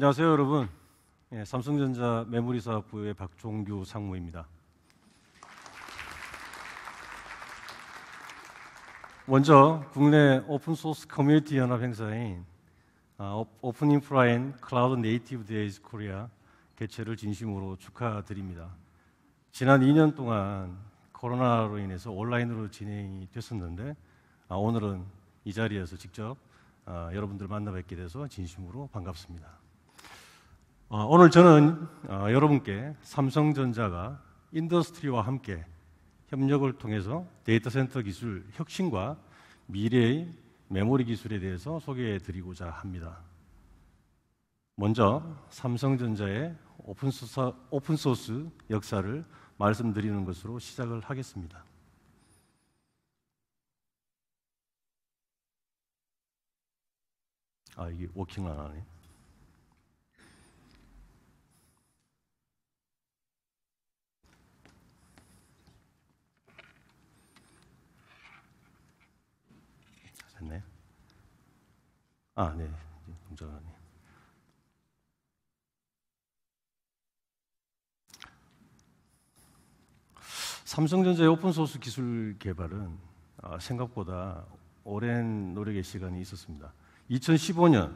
안녕하세요, 여러분. 예, 삼성전자 메모리 사업부의 박종규 상무입니다. 먼저 국내 오픈 소스 커뮤니티 연합 행사인 아, 오픈 인프라인 클라우드 네이티브 데이즈 코리아 개최를 진심으로 축하드립니다. 지난 2년 동안 코로나로 인해서 온라인으로 진행이 됐었는데 아, 오늘은 이 자리에서 직접 아, 여러분들 만나 뵙게 돼서 진심으로 반갑습니다. 어, 오늘 저는 어, 여러분께 삼성전자가 인더스트리와 함께 협력을 통해서 데이터 센터 기술 혁신과 미래의 메모리 기술에 대해서 소개해 드리고자 합니다. 먼저 삼성전자의 오픈소스, 오픈소스 역사를 말씀드리는 것으로 시작을 하겠습니다. 아 이게 워킹 안 하네. 아, 네. 동작하네. 삼성전자의 오픈 소스 기술 개발은 아, 생각보다 오랜 노력의 시간이 있었습니다. 2015년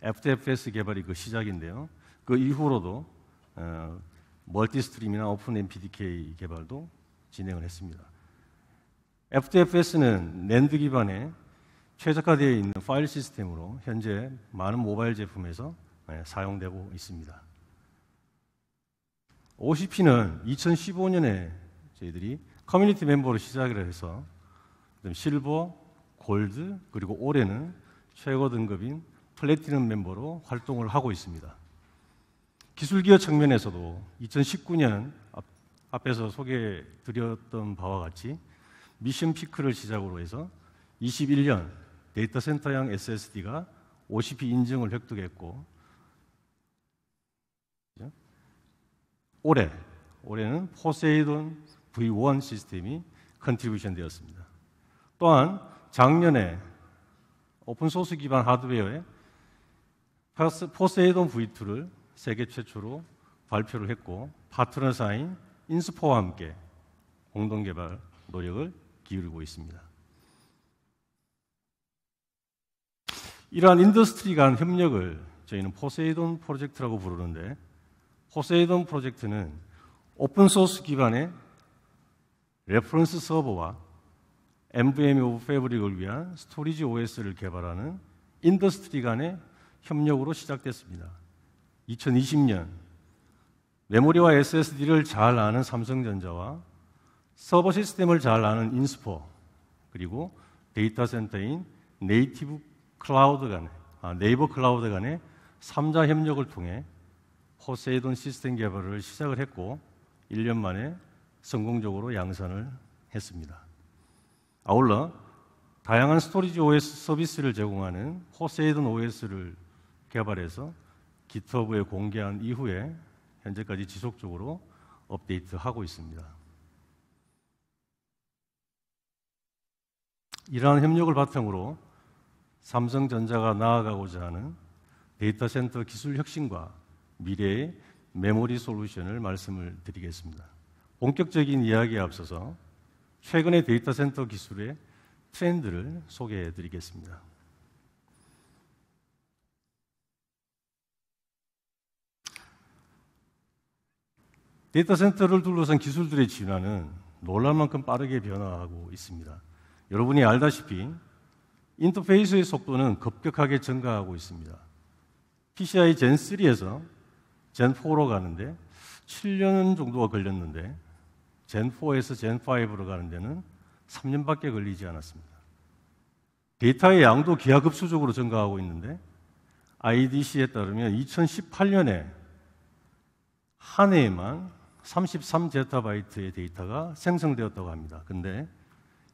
FTFS 아, 개발이 그 시작인데요. 그 이후로도 어, 멀티 스트림이나 오픈 MPDK 개발도 진행을 했습니다. FTFS는 랜드 기반의 최적화되어 있는 파일 시스템으로 현재 많은 모바일 제품에서 예, 사용되고 있습니다. OCP는 2015년에 저희들이 커뮤니티 멤버로 시작을 해서 실버, 골드, 그리고 올해는 최고 등급인 플래티넘 멤버로 활동을 하고 있습니다. 기술기업 측면에서도 2019년 앞, 에서 소개드렸던 해 바와 같이 미션 피크를 시작으로 해서 21년 데이터 센터형 SSD가 OCP 인증을 획득했고 올해 올해는 포세이돈 V1 시스템이 컨트리뷰션 되었습니다. 또한 작년에 오픈 소스 기반 하드웨어에 포세이돈 V2를 세계 최초로 발표를 했고 파트너 사인 인스포와 함께 공동 개발 노력을 기울이고 있습니다. 이러한 인더스트리 간 협력을 저희는 포세이돈 프로젝트라고 부르는데 포세이돈 프로젝트는 오픈소스 기반의 레퍼런스 서버와 MVM 오브 패브릭을 위한 스토리지 OS를 개발하는 인더스트리 간의 협력으로 시작됐습니다. 2020년 메모리와 SSD를 잘 아는 삼성전자와 서버 시스템을 잘 아는 인스포 그리고 데이터 센터인 네이티브 클라우드 간에 아, 네이버 클라우드 간에 3자 협력을 통해 포세이돈 시스템 개발을 시작을 했고 1년 만에 성공적으로 양산을 했습니다. 아울러 다양한 스토리지 OS 서비스를 제공하는 포세이돈 OS를 개발해서 기터브에 공개한 이후에 현재까지 지속적으로 업데이트하고 있습니다. 이러한 협력을 바탕으로 삼성전자가 나아가고자 하는 데이터 센터 기술 혁신과 미래의 메모리 솔루션을 말씀을 드리겠습니다. 본격적인 이야기에 앞서서 최근의 데이터 센터 기술의 트렌드를 소개해 드리겠습니다. 데이터 센터를 둘러싼 기술들의 진화는 놀랄 만큼 빠르게 변화하고 있습니다. 여러분이 알다시피 인터페이스의 속도는 급격하게 증가하고 있습니다. PCI 젠3에서 젠4로 가는데 7년 정도가 걸렸는데 젠4에서 젠5로 가는 데는 3년밖에 걸리지 않았습니다. 데이터의 양도 기하급수적으로 증가하고 있는데 IDC에 따르면 2018년에 한 해에만 33제타바이트의 데이터가 생성되었다고 합니다. 근데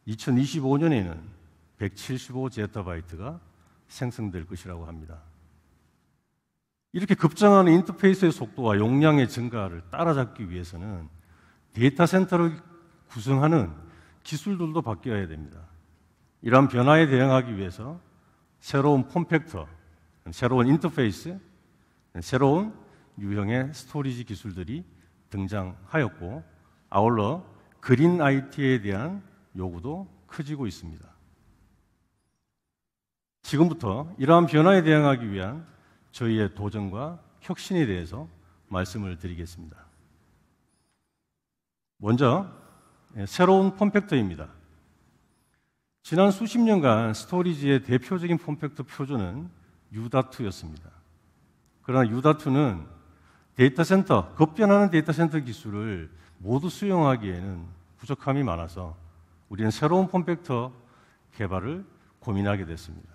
2025년에는 175제타바이트가 생성될 것이라고 합니다. 이렇게 급증하는 인터페이스의 속도와 용량의 증가를 따라잡기 위해서는 데이터 센터를 구성하는 기술들도 바뀌어야 됩니다. 이러한 변화에 대응하기 위해서 새로운 폼팩터, 새로운 인터페이스, 새로운 유형의 스토리지 기술들이 등장하였고 아울러 그린 IT에 대한 요구도 커지고 있습니다. 지금부터 이러한 변화에 대응하기 위한 저희의 도전과 혁신에 대해서 말씀을 드리겠습니다. 먼저 예, 새로운 폼팩터입니다. 지난 수십 년간 스토리지의 대표적인 폼팩터 표준은 유다투였습니다. 그러나 유다투는 데이터 센터, 급변하는 데이터 센터 기술을 모두 수용하기에는 부족함이 많아서 우리는 새로운 폼팩터 개발을 고민하게 됐습니다.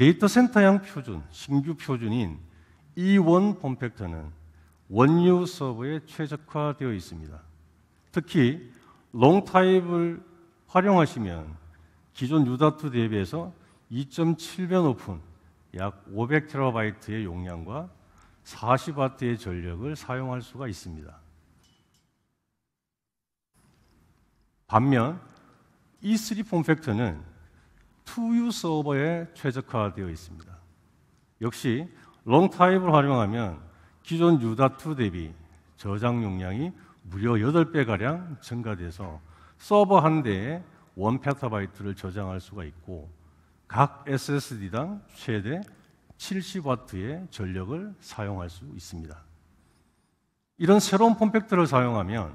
데이터 센터형 표준, 신규 표준인 E1 폼팩터는 원유 서버에 최적화되어 있습니다. 특히 롱타입을 활용하시면 기존 유다투 대비해서 2.7배 높은 약 500TB의 용량과 40W의 전력을 사용할 수가 있습니다. 반면 E3 폼팩터는 투유 서버에 최적화되어 있습니다. 역시 롱타입을 활용하면 기존 유다2 대비 저장 용량이 무려 8배가량 증가돼서 서버 한 대에 1페타바이트를 저장할 수가 있고 각 SSD당 최대 70W의 전력을 사용할 수 있습니다. 이런 새로운 폼팩트를 사용하면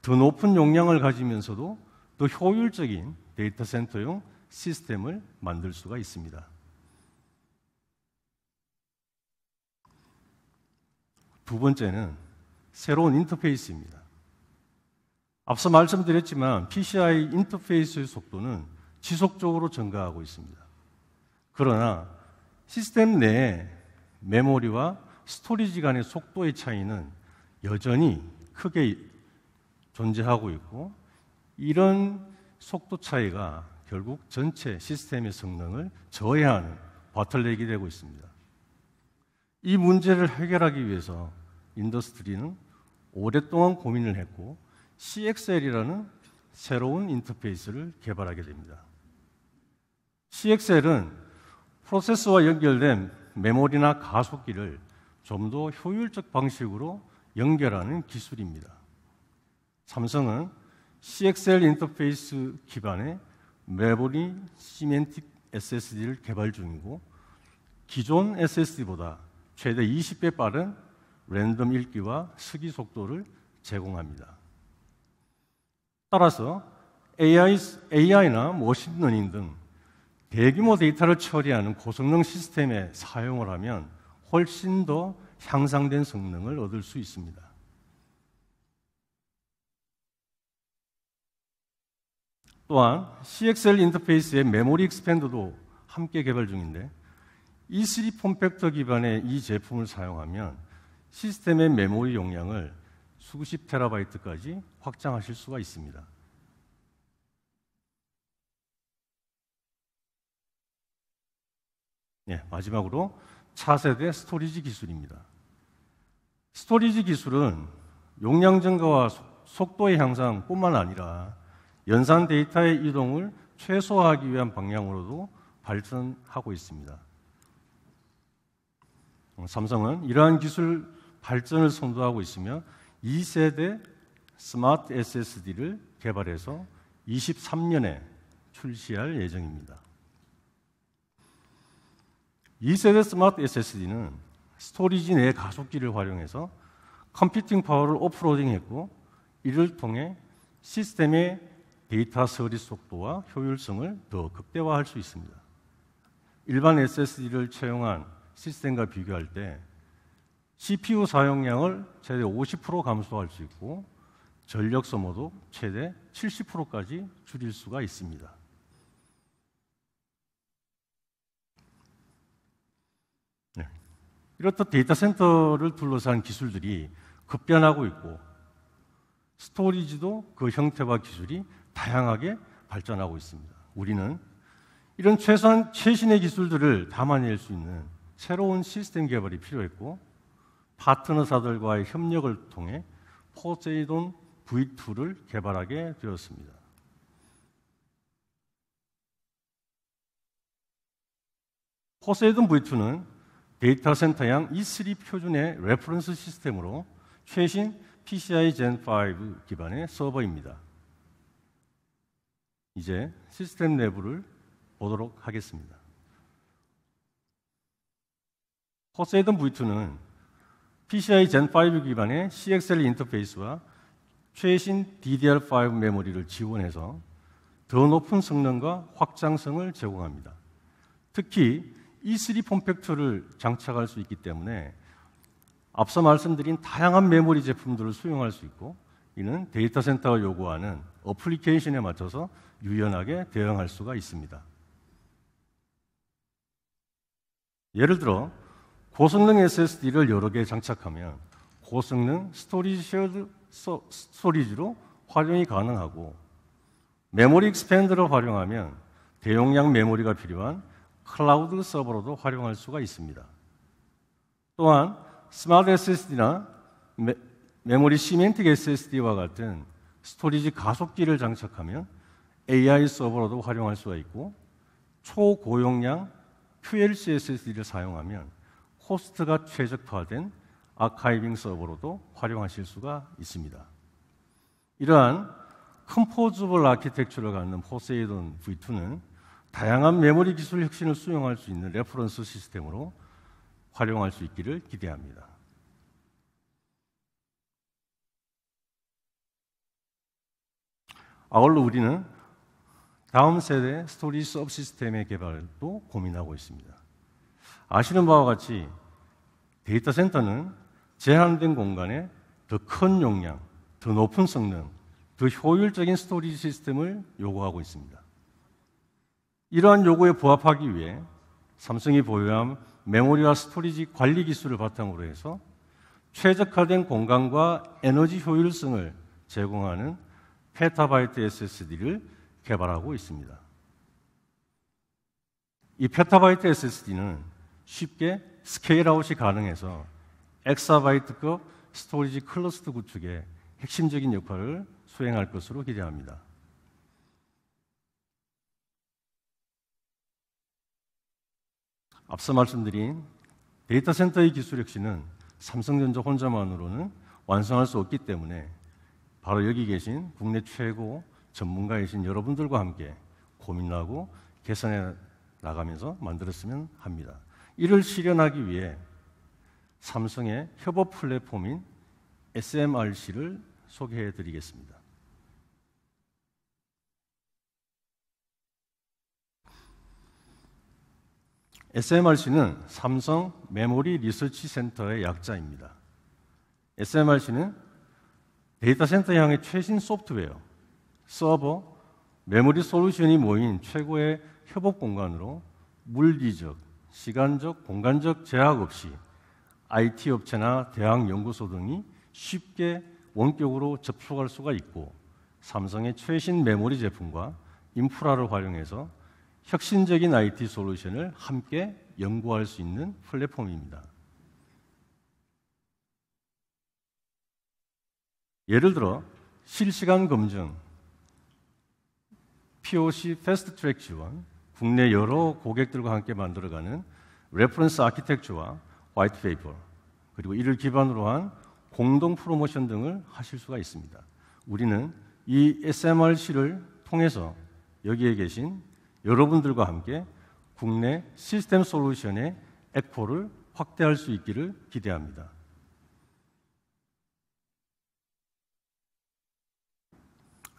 더 높은 용량을 가지면서도 더 효율적인 데이터 센터용 시스템을 만들 수가 있습니다. 두 번째는 새로운 인터페이스입니다. 앞서 말씀드렸지만 PCI 인터페이스의 속도는 지속적으로 증가하고 있습니다. 그러나 시스템 내에 메모리와 스토리지 간의 속도의 차이는 여전히 크게 존재하고 있고 이런 속도 차이가 결국 전체 시스템의 성능을 저해하는 바틀렉이 되고 있습니다. 이 문제를 해결하기 위해서 인더스트리는 오랫동안 고민을 했고 CXL이라는 새로운 인터페이스를 개발하게 됩니다. CXL은 프로세스와 연결된 메모리나 가속기를 좀 더 효율적 방식으로 연결하는 기술입니다. 삼성은 CXL 인터페이스 기반의 메모리 시멘틱 SSD를 개발 중이고 기존 SSD보다 최대 20배 빠른 랜덤 읽기와 쓰기 속도를 제공합니다. 따라서 AI, AI나 머신러닝 등 대규모 데이터를 처리하는 고성능 시스템에 사용을 하면 훨씬 더 향상된 성능을 얻을 수 있습니다. 또한 CXL 인터페이스의 메모리 익스팬더도 함께 개발 중인데 E3 폼팩터 기반의 이 제품을 사용하면 시스템의 메모리 용량을 수십 테라바이트까지 확장하실 수가 있습니다. 네, 마지막으로 차세대 스토리지 기술입니다. 스토리지 기술은 용량 증가와 속도의 향상뿐만 아니라 연산 데이터의 이동을 최소화하기 위한 방향으로도 발전하고 있습니다. 어, 삼성은 이러한 기술 발전을 선도하고 있으며 2세대 스마트 SSD를 개발해서 23년에 출시할 예정입니다. 2세대 스마트 SSD는 스토리지 내 가속기를 활용해서 컴퓨팅 파워를 오프로딩했고 이를 통해 시스템의 데이터 처리 속도와 효율성을 더 극대화할 수 있습니다. 일반 SSD를 채용한 시스템과 비교할 때 CPU 사용량을 최대 50% 감소할 수 있고 전력 소모도 최대 70%까지 줄일 수가 있습니다. 네. 이렇듯 데이터 센터를 둘러싼 기술들이 급변하고 있고 스토리지도 그 형태와 기술이 다양하게 발전하고 있습니다. 우리는 이런 최소한 최신의 기술들을 담아낼 수 있는 새로운 시스템 개발이 필요했고 파트너사들과의 협력을 통해 포세이돈 V2를 개발하게 되었습니다. 포세이돈 V2는 데이터 센터 양 E3 표준의 레퍼런스 시스템으로 최신 PCI Gen 5 기반의 서버입니다. 이제 시스템 내부를 보도록 하겠습니다. 포세이돈 V2는 PCI Gen5 기반의 CXL 인터페이스와 최신 DDR5 메모리를 지원해서 더 높은 성능과 확장성을 제공합니다. 특히 E3 폼팩터를 장착할 수 있기 때문에 앞서 말씀드린 다양한 메모리 제품들을 수용할 수 있고 이는 데이터 센터가 요구하는 어플리케이션에 맞춰서 유연하게 대응할 수가 있습니다. 예를 들어 고성능 SSD를 여러 개 장착하면 고성능 스토리지 스토리지로 활용이 가능하고 메모리 익스팬더를 활용하면 대용량 메모리가 필요한 클라우드 서버로도 활용할 수가 있습니다. 또한 스마트 SSD나 메모리 시멘틱 SSD와 같은 스토리지 가속기를 장착하면 AI 서버로도 활용할 수가 있고 초고용량 QLC SSD를 사용하면 코스트가 최적화된 아카이빙 서버로도 활용하실 수가 있습니다. 이러한 컴포즈블 아키텍처를 갖는 포세이돈 V2는 다양한 메모리 기술 혁신을 수용할 수 있는 레퍼런스 시스템으로 활용할 수 있기를 기대합니다. 아울러 우리는 다음 세대 스토리 서브 시스템의 개발도 고민하고 있습니다. 아시는 바와 같이 데이터 센터는 제한된 공간에 더 큰 용량, 더 높은 성능, 더 효율적인 스토리 시스템을 요구하고 있습니다. 이러한 요구에 부합하기 위해 삼성이 보유한 메모리와 스토리지 관리 기술을 바탕으로 해서 최적화된 공간과 에너지 효율성을 제공하는 페타바이트 SSD를 개발하고 있습니다. 이 페타바이트 SSD는 쉽게 스케일아웃이 가능해서 엑사바이트급 스토리지 클러스터 구축에 핵심적인 역할을 수행할 것으로 기대합니다. 앞서 말씀드린 데이터 센터의 기술 혁신은 삼성전자 혼자만으로는 완성할 수 없기 때문에 바로 여기 계신 국내 최고 전문가이신 여러분들과 함께 고민하고 개선해 나가면서 만들었으면 합니다. 이를 실현하기 위해 삼성의 협업 플랫폼인 SMRC를 소개해 드리겠습니다. SMRC는 삼성 메모리 리서치 센터의 약자입니다. SMRC는 데이터 센터 향의 최신 소프트웨어, 서버, 메모리 솔루션이 모인 최고의 협업 공간으로 물리적, 시간적, 공간적 제약 없이 IT 업체나 대학 연구소 등이 쉽게 원격으로 접속할 수가 있고 삼성의 최신 메모리 제품과 인프라를 활용해서 혁신적인 IT 솔루션을 함께 연구할 수 있는 플랫폼입니다. 예를 들어 실시간 검증, POC 패스트 트랙 지원, 국내 여러 고객들과 함께 만들어가는 레퍼런스 아키텍처와 화이트 페이퍼, 그리고 이를 기반으로 한 공동 프로모션 등을 하실 수가 있습니다. 우리는 이 SMRC를 통해서 여기에 계신 여러분들과 함께 국내 시스템 솔루션의 에코를 확대할 수 있기를 기대합니다.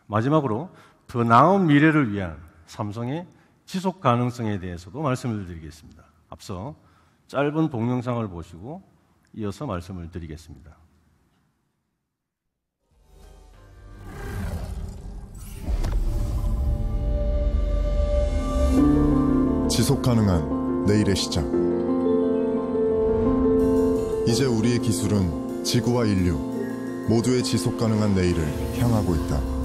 마지막으로 더 나은 미래를 위한 삼성의 지속 가능성에 대해서도 말씀을 드리겠습니다. 앞서 짧은 동영상을 보시고 이어서 말씀을 드리겠습니다. 지속 가능한 내일의 시작. 이제 우리의 기술은 지구와 인류 모두의 지속 가능한 내일을 향하고 있다.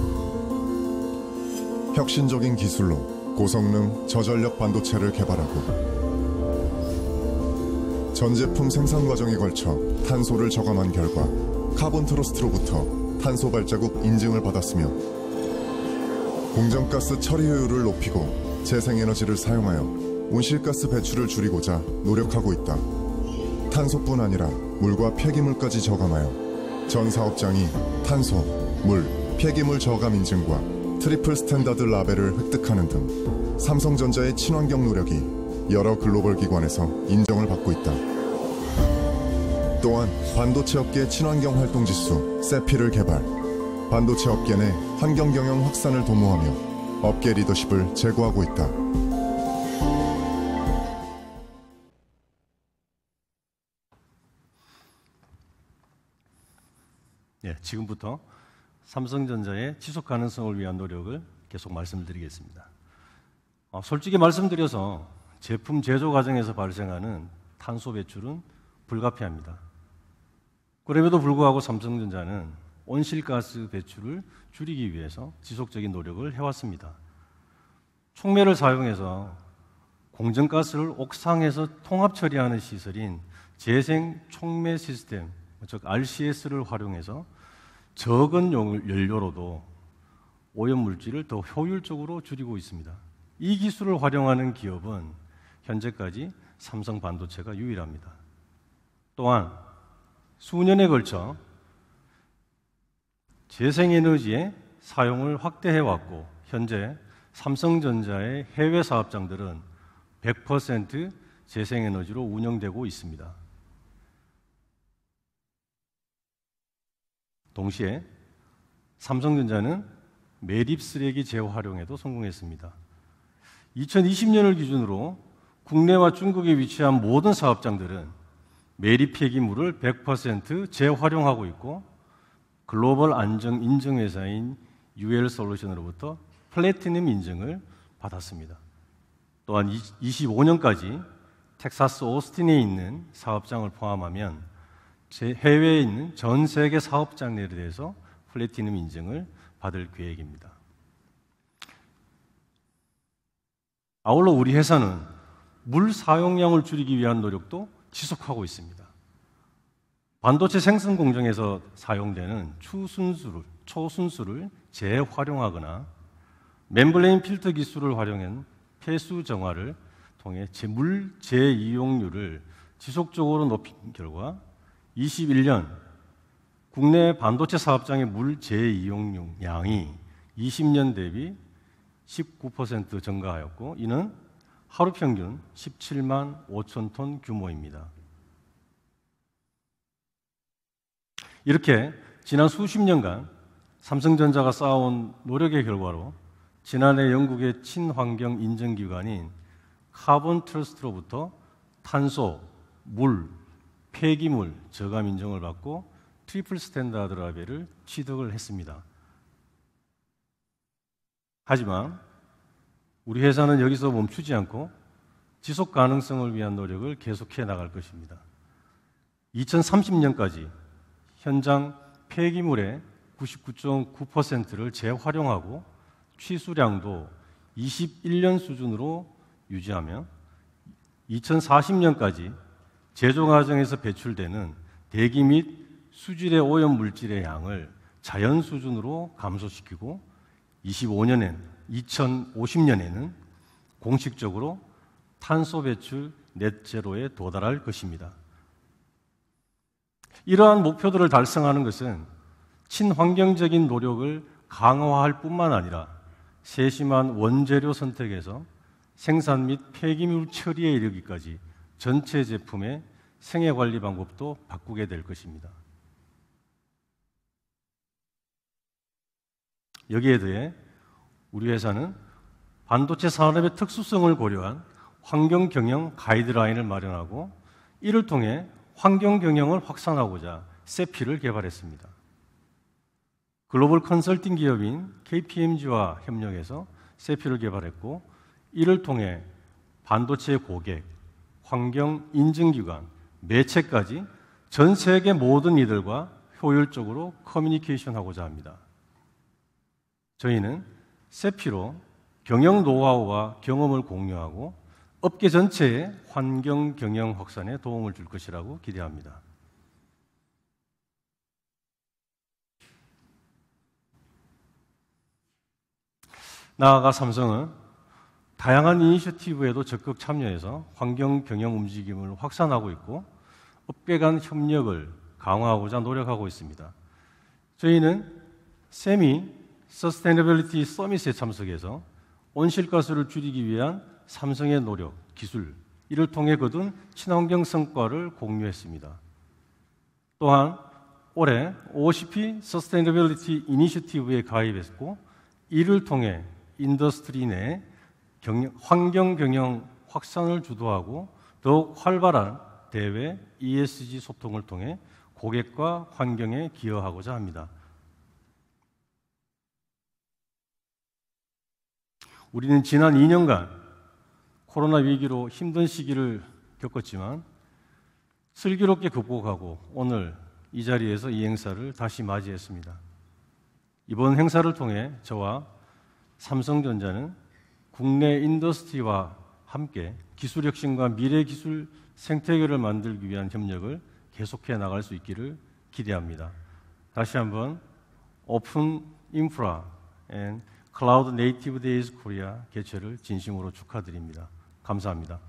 혁신적인 기술로 고성능 저전력 반도체를 개발하고 전 제품 생산 과정에 걸쳐 탄소를 저감한 결과 카본 트러스트로부터 탄소 발자국 인증을 받았으며 공정가스 처리 효율을 높이고 재생에너지를 사용하여 온실가스 배출을 줄이고자 노력하고 있다. 탄소뿐 아니라 물과 폐기물까지 저감하여 전 사업장이 탄소, 물, 폐기물 저감 인증과 트리플 스탠다드 라벨을 획득하는 등 삼성전자의 친환경 노력이 여러 글로벌 기관에서 인정을 받고 있다. 또한 반도체 업계 친환경 활동 지수 세피를 개발, 반도체 업계 내 환경 경영 확산을 도모하며 업계 리더십을 제고하고 있다. 예, 지금부터 삼성전자의 지속 가능성을 위한 노력을 계속 말씀드리겠습니다. 아, 솔직히 말씀드려서 제품 제조 과정에서 발생하는 탄소 배출은 불가피합니다. 그럼에도 불구하고 삼성전자는 온실가스 배출을 줄이기 위해서 지속적인 노력을 해왔습니다. 촉매를 사용해서 공정가스를 옥상에서 통합 처리하는 시설인 재생 촉매 시스템, 즉 RCS를 활용해서 적은 연료로도 오염 물질을 더 효율적으로 줄이고 있습니다. 이 기술을 활용하는 기업은 현재까지 삼성 반도체가 유일합니다. 또한 수년에 걸쳐 재생에너지의 사용을 확대해 왔고 현재 삼성전자의 해외 사업장들은 100% 재생에너지로 운영되고 있습니다. 동시에 삼성전자는 매립 쓰레기 재활용에도 성공했습니다. 2020년을 기준으로 국내와 중국에 위치한 모든 사업장들은 매립 폐기물을 100% 재활용하고 있고 글로벌 안전 인증 회사인 UL 솔루션으로부터 플래티넘 인증을 받았습니다. 또한 25년까지 텍사스 오스틴에 있는 사업장을 포함하면 해외에 있는 전 세계 사업 장르에 대해서 플래티넘 인증을 받을 계획입니다. 아울러 우리 회사는 물 사용량을 줄이기 위한 노력도 지속하고 있습니다. 반도체 생산 공정에서 사용되는 추순수를, 초순수를 재활용하거나 멤블레인 필터 기술을 활용한 폐수 정화를 통해 물 재이용률을 지속적으로 높인 결과 21년 국내 반도체 사업장의 물 재이용량이 20년 대비 19% 증가하였고 이는 하루 평균 17만 5천 톤 규모입니다. 이렇게 지난 수십 년간 삼성전자가 쌓아온 노력의 결과로 지난해 영국의 친환경 인증기관인 카본 트러스트로부터 탄소, 물, 폐기물 저감 인정을 받고 트리플 스탠다드 라벨을 취득을 했습니다. 하지만 우리 회사는 여기서 멈추지 않고 지속 가능성을 위한 노력을 계속해 나갈 것입니다. 2030년까지 현장 폐기물의 99.9%를 재활용하고 취수량도 21년 수준으로 유지하며 2040년까지 제조 과정에서 배출되는 대기 및 수질의 오염 물질의 양을 자연 수준으로 감소시키고 25년엔 2050년에는 공식적으로 탄소 배출 넷제로에 도달할 것입니다. 이러한 목표들을 달성하는 것은 친환경적인 노력을 강화할 뿐만 아니라 세심한 원재료 선택에서 생산 및 폐기물 처리에 이르기까지 전체 제품의 생애 관리 방법도 바꾸게 될 것입니다. 여기에 대해 우리 회사는 반도체 산업의 특수성을 고려한 환경 경영 가이드라인을 마련하고 이를 통해 환경 경영을 확산하고자 세피를 개발했습니다. 글로벌 컨설팅 기업인 KPMG와 협력해서 세피를 개발했고 이를 통해 반도체 고객, 환경 인증기관, 매체까지 전 세계 모든 이들과 효율적으로 커뮤니케이션하고자 합니다. 저희는 세피로 경영 노하우와 경험을 공유하고 업계 전체의 환경 경영 확산에 도움을 줄 것이라고 기대합니다. 나아가 삼성은 다양한 이니셔티브에도 적극 참여해서 환경 경영 움직임을 확산하고 있고 업계 간 협력을 강화하고자 노력하고 있습니다. 저희는 세미 서스테이너빌리티 서밋에 참석해서 온실가스를 줄이기 위한 삼성의 노력, 기술 이를 통해 거둔 친환경 성과를 공유했습니다. 또한 올해 OCP 서스테이너빌리티 이니셔티브에 가입했고 이를 통해 인더스트리 내 경영, 환경 경영 확산을 주도하고 더욱 활발한 대외 ESG 소통을 통해 고객과 환경에 기여하고자 합니다. 우리는 지난 2년간 코로나 위기로 힘든 시기를 겪었지만 슬기롭게 극복하고 오늘 이 자리에서 이 행사를 다시 맞이했습니다. 이번 행사를 통해 저와 삼성전자는 국내 인더스트리와 함께 기술 혁신과 미래 기술 생태계를 만들기 위한 협력을 계속해 나갈 수 있기를 기대합니다. 다시 한번 오픈 인프라 앤 클라우드 네이티브 데이즈 코리아 개최를 진심으로 축하드립니다. 감사합니다.